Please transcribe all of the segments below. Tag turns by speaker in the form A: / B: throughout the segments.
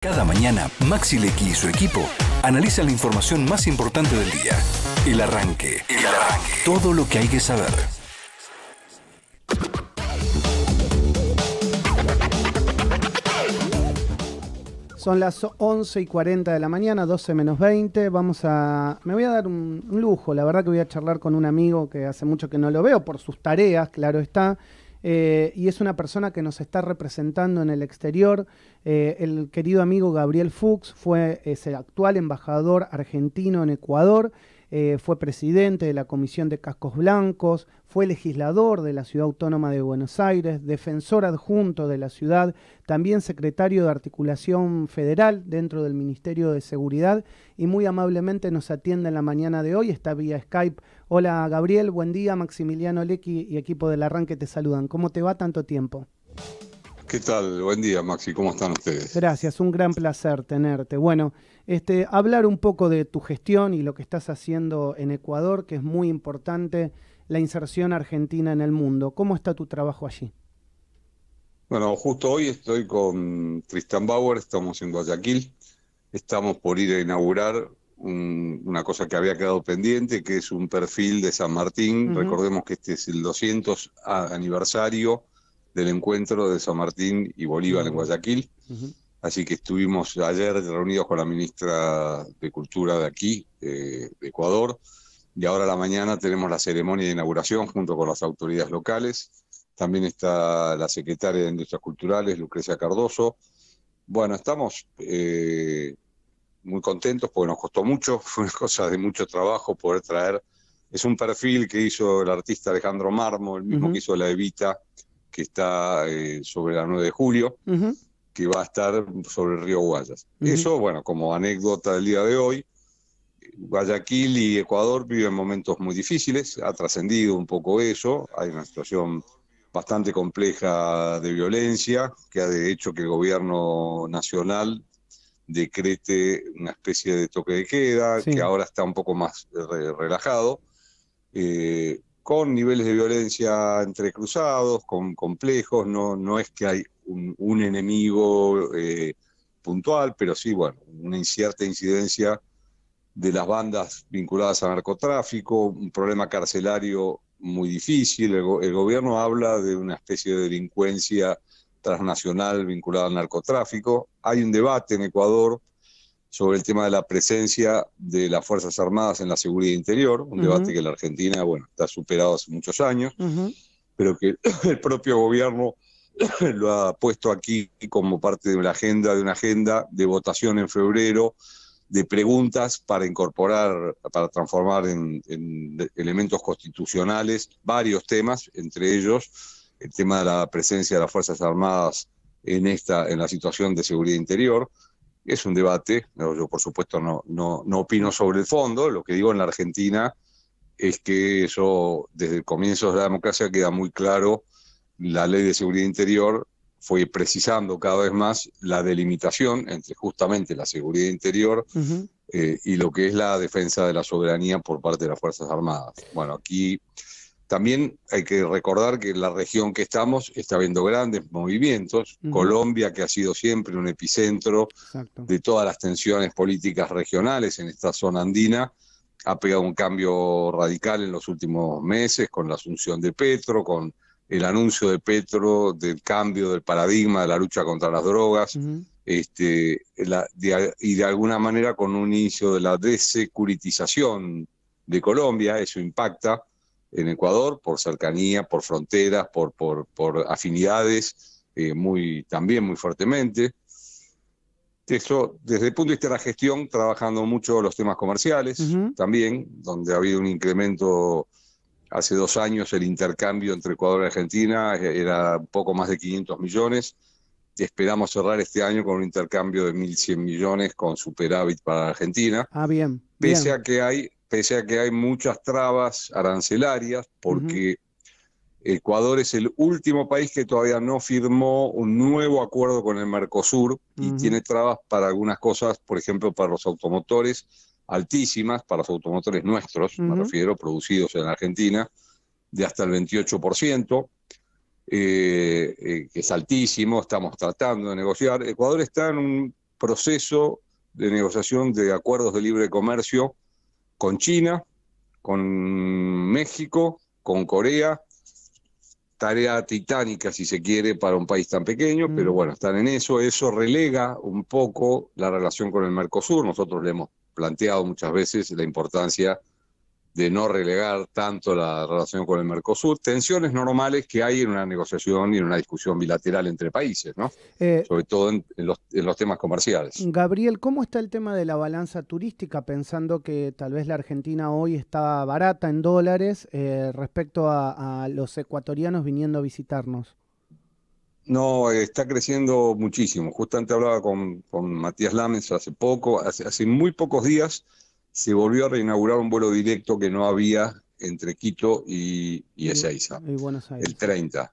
A: Cada mañana, Maxi Lecky y su equipo analizan la información más importante del día. El arranque. Todo lo que hay que saber.
B: Son las 11 y 40 de la mañana, 12 menos 20. Vamos a. Me voy a dar un lujo. La verdad que voy a charlar con un amigo que hace mucho que no lo veo por sus tareas, claro está. Eh, y es una persona que nos está representando en el exterior. Eh, el querido amigo Gabriel Fuchs fue, es el actual embajador argentino en Ecuador eh, fue presidente de la Comisión de Cascos Blancos, fue legislador de la Ciudad Autónoma de Buenos Aires, defensor adjunto de la ciudad, también secretario de Articulación Federal dentro del Ministerio de Seguridad y muy amablemente nos atiende en la mañana de hoy, está vía Skype. Hola Gabriel, buen día, Maximiliano Lecky y equipo del que te saludan. ¿Cómo te va tanto tiempo?
A: ¿Qué tal? Buen día, Maxi. ¿Cómo están ustedes?
B: Gracias, un gran placer tenerte. Bueno, este, hablar un poco de tu gestión y lo que estás haciendo en Ecuador, que es muy importante, la inserción argentina en el mundo. ¿Cómo está tu trabajo allí?
A: Bueno, justo hoy estoy con Tristan Bauer, estamos en Guayaquil, estamos por ir a inaugurar una cosa que había quedado pendiente, que es un perfil de San Martín. Recordemos que este es el 200 aniversario del encuentro de San Martín y Bolívar en Guayaquil. Así que estuvimos ayer reunidos con la ministra de Cultura de aquí, eh, de Ecuador, y ahora a la mañana tenemos la ceremonia de inauguración junto con las autoridades locales. También está la secretaria de Industrias Culturales, Lucrecia Cardoso. Bueno, estamos eh, muy contentos porque nos costó mucho, fue cosa de mucho trabajo poder traer. Es un perfil que hizo el artista Alejandro Marmo, el mismo que hizo La Evita, que está eh, sobre la 9 de julio que va a estar sobre el río Guayas. Eso, bueno, como anécdota del día de hoy, Guayaquil y Ecuador viven momentos muy difíciles, ha trascendido un poco eso, hay una situación bastante compleja de violencia que ha de hecho que el gobierno nacional decrete una especie de toque de queda, que ahora está un poco más eh, relajado. Eh, con niveles de violencia entre cruzados, con complejos, no, no es que hay un, enemigo eh, puntual, pero sí, bueno, una incierta incidencia de las bandas vinculadas al narcotráfico, un problema carcelario muy difícil, el gobierno habla de una especie de delincuencia transnacional vinculada al narcotráfico, hay un debate en Ecuador sobre el tema de la presencia de las Fuerzas Armadas en la seguridad interior, un debate que la Argentina, bueno, está superado hace muchos años, pero que el propio gobierno lo ha puesto aquí como parte de la agenda, de una agenda de votación en febrero, de preguntas para incorporar, para transformar en, en elementos constitucionales varios temas, entre ellos el tema de la presencia de las Fuerzas Armadas en esta, en la situación de seguridad interior, es un debate, yo por supuesto no, opino sobre el fondo, lo que digo en la Argentina es que eso desde el comienzo de la democracia queda muy claro, la ley de seguridad interior fue precisando cada vez más la delimitación entre justamente la seguridad interior eh, y lo que es la defensa de la soberanía por parte de las Fuerzas Armadas. Bueno, aquí también hay que recordar que en la región que estamos está habiendo grandes movimientos. Colombia, que ha sido siempre un epicentro de todas las tensiones políticas regionales en esta zona andina, ha pegado un cambio radical en los últimos meses con la asunción de Petro, con el anuncio de Petro del cambio del paradigma de la lucha contra las drogas. Este, y de alguna manera con un inicio de la desecuritización de Colombia, eso impacta, en Ecuador por cercanía, por fronteras, por, por, por afinidades, eh, muy, también muy fuertemente. Eso, desde el punto de vista de la gestión, trabajando mucho los temas comerciales, también, donde ha habido un incremento hace dos años, el intercambio entre Ecuador y Argentina eh, era un poco más de 500 millones. Esperamos cerrar este año con un intercambio de 1.100 millones con superávit para Argentina.
B: Ah, bien. Pese a
A: que hay pese a que hay muchas trabas arancelarias, porque Ecuador es el último país que todavía no firmó un nuevo acuerdo con el Mercosur y tiene trabas para algunas cosas, por ejemplo, para los automotores altísimas, para los automotores nuestros, me refiero, producidos en Argentina, de hasta el 28%. Eh, eh, que es altísimo, estamos tratando de negociar. Ecuador está en un proceso de negociación de acuerdos de libre comercio con China, con México, con Corea. Tarea titánica, si se quiere, para un país tan pequeño, mm. pero bueno, están en eso. Eso relega un poco la relación con el Mercosur. Nosotros le hemos planteado muchas veces la importancia de no relegar tanto la relación con el Mercosur, tensiones normales que hay en una negociación y en una discusión bilateral entre países, ¿no? Eh, Sobre todo en, los, temas comerciales.
B: Gabriel, ¿cómo está el tema de la balanza turística, pensando que tal vez la Argentina hoy está barata en dólares eh, respecto a, los ecuatorianos viniendo a visitarnos?
A: No, está creciendo muchísimo. Justamente hablaba con, Matías Lames hace poco, hace, hace, muy pocos días se volvió a reinaugurar un vuelo directo que no había entre Quito y, y Ezeiza,
B: el
A: 30.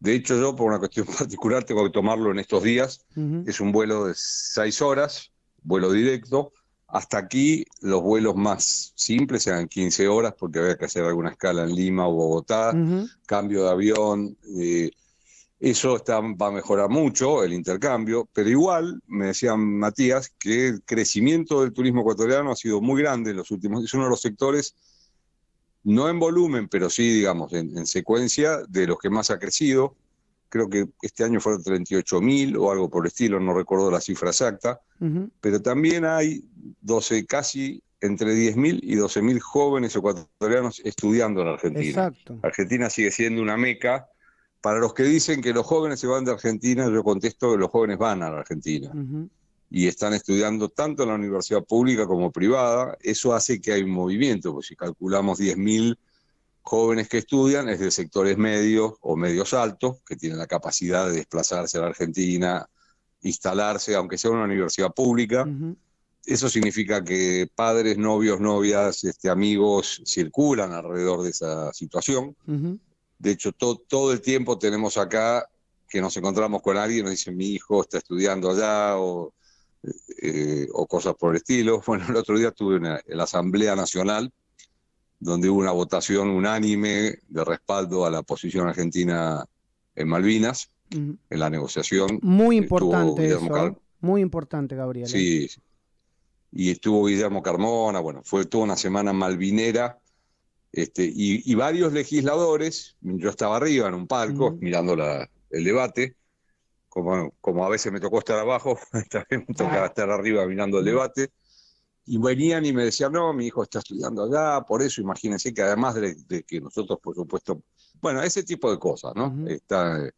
A: De hecho, yo por una cuestión particular tengo que tomarlo en estos días. Es un vuelo de seis horas, vuelo directo. Hasta aquí los vuelos más simples eran 15 horas porque había que hacer alguna escala en Lima o Bogotá, cambio de avión. Eh, eso va a mejorar mucho el intercambio, pero igual, me decían Matías, que el crecimiento del turismo ecuatoriano ha sido muy grande en los últimos, es uno de los sectores, no en volumen, pero sí, digamos, en, secuencia, de los que más ha crecido. Creo que este año fueron 38 mil o algo por el estilo, no recuerdo la cifra exacta, pero también hay 12, casi entre 10.000 y mil jóvenes ecuatorianos estudiando en Argentina. Argentina sigue siendo una meca para los que dicen que los jóvenes se van de Argentina, yo contesto que los jóvenes van a la Argentina y están estudiando tanto en la universidad pública como privada. Eso hace que hay un movimiento, porque si calculamos 10.000 jóvenes que estudian, es de sectores medios o medios altos, que tienen la capacidad de desplazarse a la Argentina, instalarse, aunque sea una universidad pública. Eso significa que padres, novios, novias, este, amigos circulan alrededor de esa situación. De hecho, todo el tiempo tenemos acá que nos encontramos con alguien, nos dicen mi hijo está estudiando allá o, eh, cosas por el estilo. Bueno, el otro día estuve en la, Asamblea Nacional donde hubo una votación unánime de respaldo a la posición argentina en Malvinas, en la negociación. Muy importante eso, ¿eh?
B: muy importante, Gabriel.
A: ¿eh? Sí, y estuvo Guillermo Carmona, bueno, fue toda una semana malvinera este, y, varios legisladores, yo estaba arriba en un palco mirando el debate, como, como a veces me tocó estar abajo, también me tocaba estar arriba mirando el debate, y venían y me decían, no, mi hijo está estudiando allá, por eso imagínense que además de, que nosotros, por supuesto, bueno, ese tipo de cosas, ¿no? está,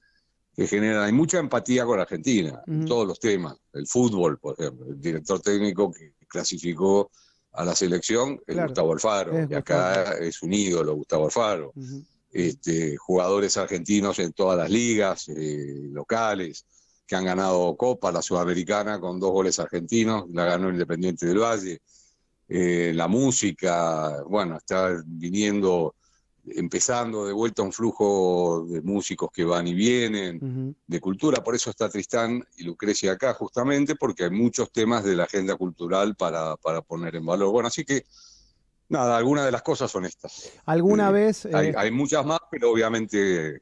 A: que genera, hay mucha empatía con Argentina, todos los temas, el fútbol, por ejemplo, el director técnico que clasificó a la selección el Gustavo Alfaro, y acá es un ídolo Gustavo Alfaro. Este, jugadores argentinos en todas las ligas eh, locales que han ganado Copa, la Sudamericana, con dos goles argentinos, la ganó Independiente del Valle. Eh, la música, bueno, está viniendo empezando de vuelta un flujo de músicos que van y vienen, de cultura. Por eso está Tristán y Lucrecia acá, justamente, porque hay muchos temas de la agenda cultural para, para poner en valor. Bueno, así que Nada, algunas de las cosas son estas.
B: ¿Alguna eh, vez...? Eh, hay,
A: muchas más, pero obviamente eh,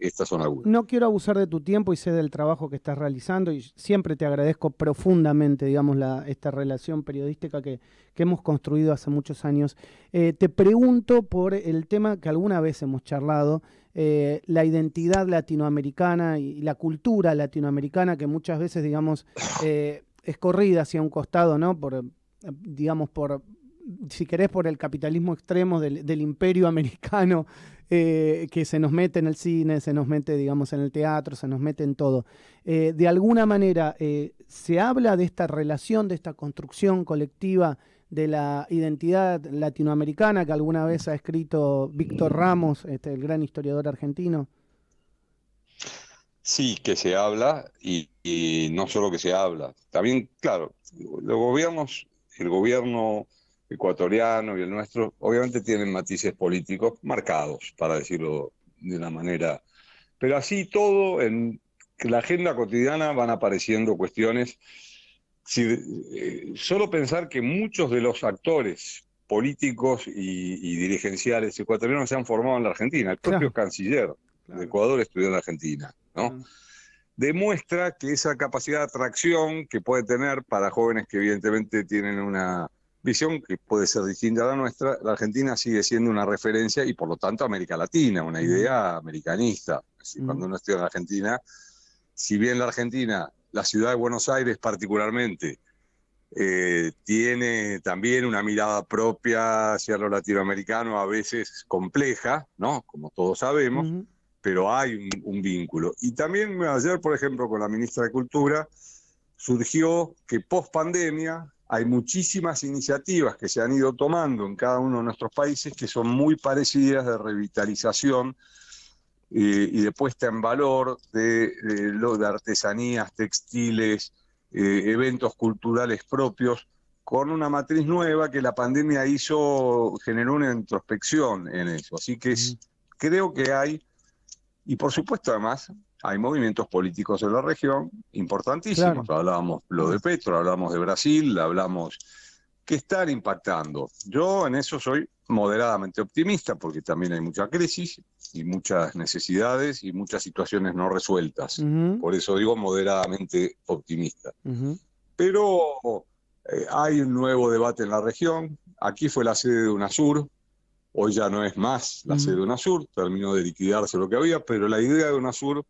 A: estas son algunas.
B: No quiero abusar de tu tiempo y sé del trabajo que estás realizando y siempre te agradezco profundamente, digamos, la, esta relación periodística que, hemos construido hace muchos años. te pregunto por el tema que alguna vez hemos charlado, la identidad latinoamericana y, la cultura latinoamericana que muchas veces, digamos, es corrida hacia un costado, ¿no? Por, digamos, por si querés, por el capitalismo extremo del, imperio americano eh, que se nos mete en el cine, se nos mete, digamos, en el teatro, se nos mete en todo. Eh, de alguna manera, eh, se habla de esta relación, de esta construcción colectiva de la identidad latinoamericana que alguna vez ha escrito Víctor Ramos, este, el gran historiador argentino.
A: Sí, que se habla y no solo que se habla, también, claro, los gobiernos, el gobierno ecuatoriano y el nuestro, obviamente tienen matices políticos marcados, para decirlo de una manera. Pero así todo, en la agenda cotidiana van apareciendo cuestiones. Si, eh, solo pensar que muchos de los actores políticos y, dirigenciales ecuatorianos se han formado en la Argentina. El propio canciller de Ecuador estudió en la Argentina, ¿no? Mm. Demuestra que esa capacidad de atracción que puede tener para jóvenes que evidentemente tienen una visión que puede ser distinta a la nuestra, la Argentina sigue siendo una referencia y por lo tanto América Latina, una idea americanista. Cuando uno estudia en Argentina, si bien la Argentina, la ciudad de Buenos Aires particularmente, eh, tiene también una mirada propia hacia lo latinoamericano, a veces compleja, ¿no? Como todos sabemos, pero hay un, vínculo. Y también ayer, por ejemplo, con la ministra de Cultura, surgió que post pandemia hay muchísimas iniciativas que se han ido tomando en cada uno de nuestros países que son muy parecidas de revitalización eh, y de puesta en valor de, eh, de artesanías, textiles, eh, eventos culturales propios, con una matriz nueva que la pandemia hizo, generó una introspección en eso. Así que creo que hay, y por supuesto además, hay movimientos políticos en la región importantísimos. Hablábamos lo de Petro, hablamos de Brasil, hablamos que están impactando. Yo en eso soy moderadamente optimista porque también hay mucha crisis y muchas necesidades y muchas situaciones no resueltas. Por eso digo moderadamente optimista. Pero eh, hay un nuevo debate en la región. Aquí fue la sede de UNASUR. Hoy ya no es más la sede de UNASUR. Terminó de liquidarse lo que había, pero la idea de UNASUR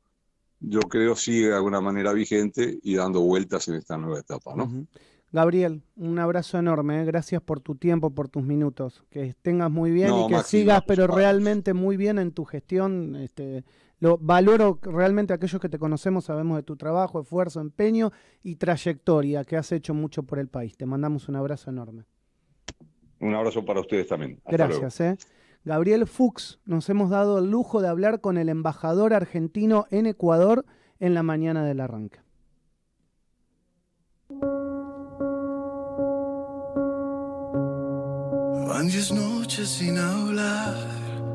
A: yo creo sigue de alguna manera vigente y dando vueltas en esta nueva etapa, ¿no?
B: Gabriel, un abrazo enorme, ¿eh? gracias por tu tiempo, por tus minutos, que tengas muy bien y que sigas, pero realmente muy bien en tu gestión. Este, lo valoro realmente aquellos que te conocemos, sabemos de tu trabajo, esfuerzo, empeño y trayectoria que has hecho mucho por el país. Te mandamos un abrazo enorme.
A: Un abrazo para ustedes también. gracias.
B: ¿eh? Gabriel Fuchs, nos hemos dado el lujo de hablar con el embajador argentino en Ecuador en la mañana del arranque.